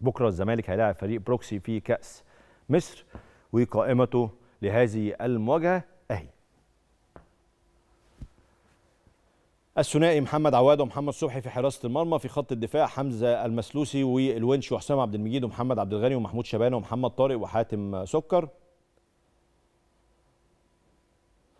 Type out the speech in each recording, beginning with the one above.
بكره الزمالك هيلاعب فريق بروكسي في كاس مصر وقائمته لهذه المواجهه اهي الثنائي محمد عواد ومحمد صبحي في حراسه المرمى في خط الدفاع حمزه المسلوسي والونش وحسام عبد المجيد ومحمد عبد الغني ومحمود شبانه ومحمد طارق وحاتم سكر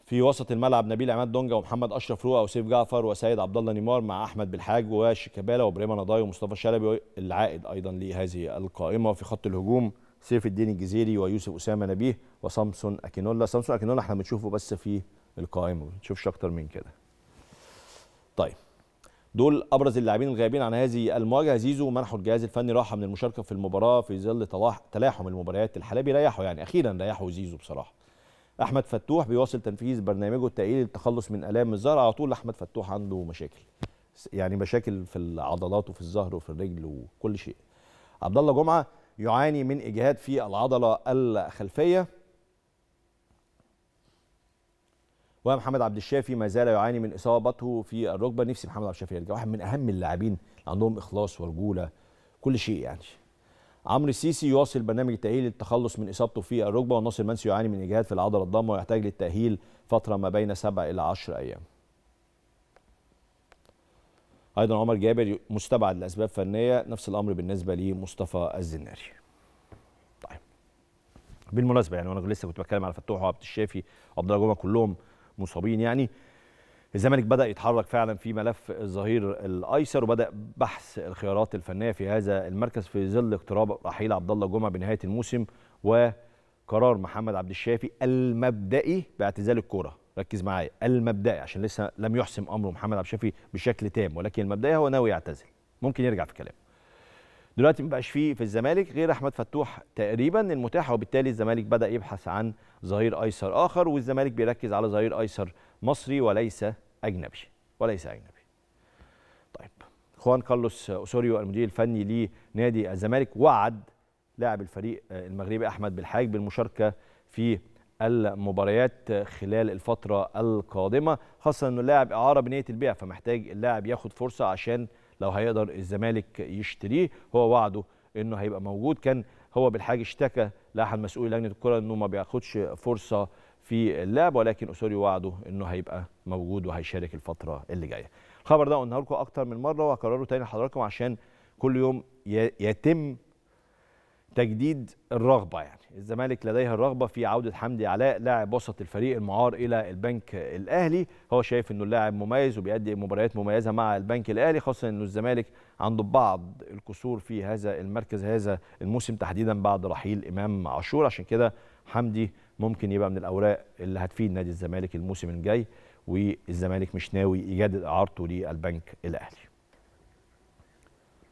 في وسط الملعب نبيل عماد دونجا ومحمد اشرف روقه وسيف جعفر وسيد عبد الله نيمار مع احمد بالحاج وشيكابالا وابراهيم نضاي ومصطفى شلبي العائد ايضا لهذه القائمه وفي خط الهجوم سيف الدين الجزيري ويوسف اسامه نبيه وسامسون اكينولا سامسون اكينولا احنا بنشوفه بس في القائمه ما بنشوفش اكتر من كده طيب دول ابرز اللاعبين الغايبين عن هذه المواجهه زيزو منحوا الجهاز الفني راحه من المشاركه في المباراه في ظل تلاحم المباريات الحلبي ريحوا يعني اخيرا ريحوا زيزو بصراحه احمد فتوح بيواصل تنفيذ برنامجه التأهيل للتخلص من الام الظهر على طول احمد فتوح عنده مشاكل يعني مشاكل في العضلات وفي الظهر وفي الرجل وكل شيء عبد الله جمعه يعاني من اجهاد في العضله الخلفيه ومحمد عبد الشافي ما زال يعاني من اصابته في الركبه نفسي محمد عبد الشافي يرجع واحد من اهم اللاعبين اللي عندهم اخلاص ورجوله كل شيء يعني عمرو السيسي يواصل برنامج التأهيل للتخلص من إصابته في الركبة وناصر منسي يعاني من إجهاد في العضلة الضامة ويحتاج للتأهيل فترة ما بين سبع إلى 10 أيام أيضا عمر جابر مستبعد لأسباب فنية نفس الأمر بالنسبة لمصطفى الزناري طيب بالمناسبة يعني وأنا لسه كنت بتكلم على فتوح وعبد الشافي وعبد الله كلهم مصابين يعني الزمالك بدا يتحرك فعلا في ملف الظهير الايسر وبدا بحث الخيارات الفنيه في هذا المركز في ظل اقتراب رحيل عبد الله جمعه بنهايه الموسم وقرار محمد عبد الشافي المبدئي باعتزال الكوره ركز معايا المبدئي عشان لسه لم يحسم امره محمد عبد الشافي بشكل تام ولكن المبدئي هو ناوي يعتزل ممكن يرجع في كلامه دلوقتي مبقاش فيه في الزمالك غير احمد فتوح تقريبا المتاح وبالتالي الزمالك بدا يبحث عن ظهير ايسر اخر والزمالك بيركز على ظهير ايسر مصري وليس اجنبي وليس اجنبي طيب خوان كارلوس اوسوريو المدير الفني لنادي الزمالك وعد لاعب الفريق المغربي احمد بالحاج بالمشاركه في المباريات خلال الفترة القادمة خاصة أنه اللاعب إعارة بنية البيع فمحتاج اللاعب ياخد فرصة عشان لو هيقدر الزمالك يشتريه هو وعده أنه هيبقى موجود كان هو بالحاج اشتكى لأحد مسؤولي لجنة الكرة أنه ما بياخدش فرصة في اللعب ولكن اسوري وعده انه هيبقى موجود وهيشارك الفتره اللي جايه الخبر ده قلناه لكم اكتر من مره وهكرره تاني لحضراتكم عشان كل يوم يتم تجديد الرغبه يعني الزمالك لديها الرغبه في عوده حمدي علاء لاعب وسط الفريق المعار الى البنك الاهلي هو شايف انه اللاعب مميز وبيأدي مباريات مميزه مع البنك الاهلي خاصه انه الزمالك عنده بعض الكسور في هذا المركز هذا الموسم تحديدا بعد رحيل امام عاشور عشان كده حمدي ممكن يبقى من الاوراق اللي هتفيد نادي الزمالك الموسم الجاي والزمالك مش ناوي يجدد اعارته للبنك الاهلي